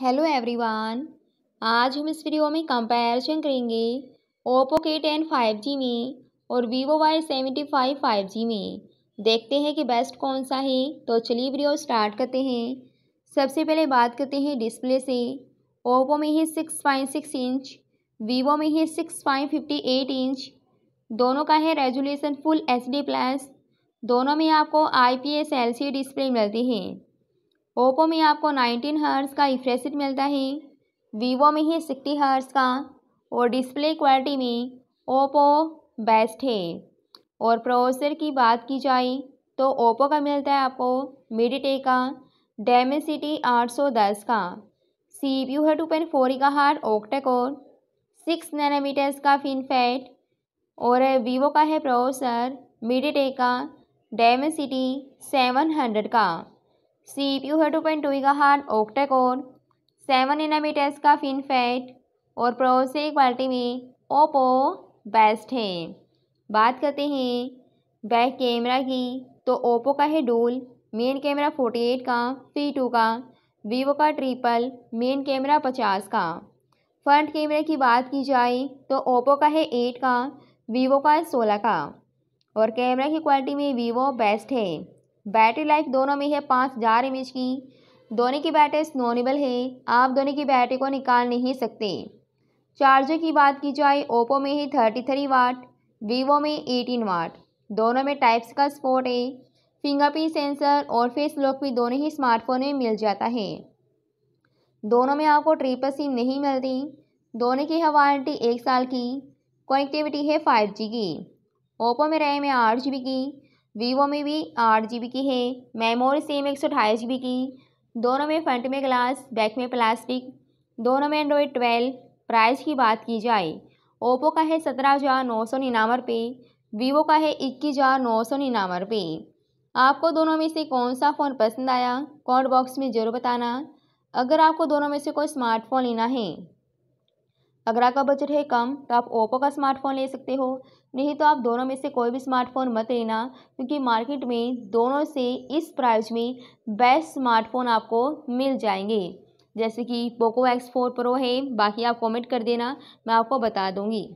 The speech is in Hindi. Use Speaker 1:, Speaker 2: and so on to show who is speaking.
Speaker 1: हेलो एवरीवन आज हम इस वीडियो में कंपैरिजन करेंगे ओप्पो के टेन फाइव जी में और Vivo Y seventy five five G में देखते हैं कि बेस्ट कौन सा है तो चलिए वीडियो स्टार्ट करते हैं सबसे पहले बात करते हैं डिस्प्ले से ओप्पो में है six point six inch Vivo में है six point fifty eight inch दोनों का है resolution full H D plus दोनों में आपको I P S L C display मिलती है ओप्पो में आपको नाइनटीन हर्स का रिफ्रेश मिलता है वीवो में ही सिक्सटी हर्स का और डिस्प्ले क्वालिटी में ओप्पो बेस्ट है और प्रोसेसर की बात की जाए तो ओप्पो का मिलता है आपको मिडिटे का डेमेसिटी आठ सौ दस का सी पी यू है टू पॉइंट फोर का हार्ट ओक्टाकोर सिक्स नैनोमीटर्स का फिनफेट और वीवो का है प्रोसेसर मिडिटे का डेमेसिटी सेवन हंड्रेड का पी यू पॉइंट टू पेंट टूगाहान ओक्टेकोन सेवन इनामीटर्स का फिन फैट और प्रोसेसिंग क्वालिटी में ओपो बेस्ट है बात करते हैं बैक कैमरा की तो ओप्पो का है dual main camera forty eight का फी टू का वीवो का ट्रिपल मेन कैमरा पचास का फ्रंट कैमरे की बात की जाए तो ओप्पो का है एट का वीवो का है सोलह का और कैमरा की क्वालिटी में वीवो बेस्ट है बैटरी लाइफ दोनों में है पाँच हज़ार एम की दोनों की बैटरी स्नोनेबल है आप दोनों की बैटरी को निकाल नहीं सकते चार्जर की बात की जाए ओप्पो में ही थर्टी थ्री वाट वीवो में एटीन वाट दोनों में टाइप्स का स्पोर्ट है फिंगरप्रिंट सेंसर और फेस लॉक भी दोनों ही स्मार्टफोन में मिल जाता है दोनों में आपको ट्रिपल सिम नहीं मिलती दोनों की है वारंटी एक साल की कनेक्टिविटी है फाइव जी की ओप्पो में रैम है आठ जी बी की वीवो में भी आठ जी की है मेमोरी सेम एक सौ अठाईस जी की दोनों में फ्रंट में ग्लास बैक में प्लास्टिक दोनों में एंड्रॉयड ट्वेल्व प्राइस की बात की जाए ओप्पो का है सत्रह हज़ार नौ सौ निन्यानवे रुपये वीवो का है इक्कीस हज़ार नौ सौ निन्यानवे रुपये आपको दोनों में से कौन सा फ़ोन पसंद आया कॉन्ट बॉक्स में ज़रूर बताना अगर आपको दोनों में से कोई स्मार्टफोन लेना है अगर आपका बजट है कम तो आप ओप्पो का स्मार्टफोन ले सकते हो नहीं तो आप दोनों में से कोई भी स्मार्टफोन मत लेना क्योंकि मार्केट में दोनों से इस प्राइस में बेस्ट स्मार्टफोन आपको मिल जाएंगे जैसे कि पोको एक्स फोर प्रो है बाकी आप कमेंट कर देना मैं आपको बता दूंगी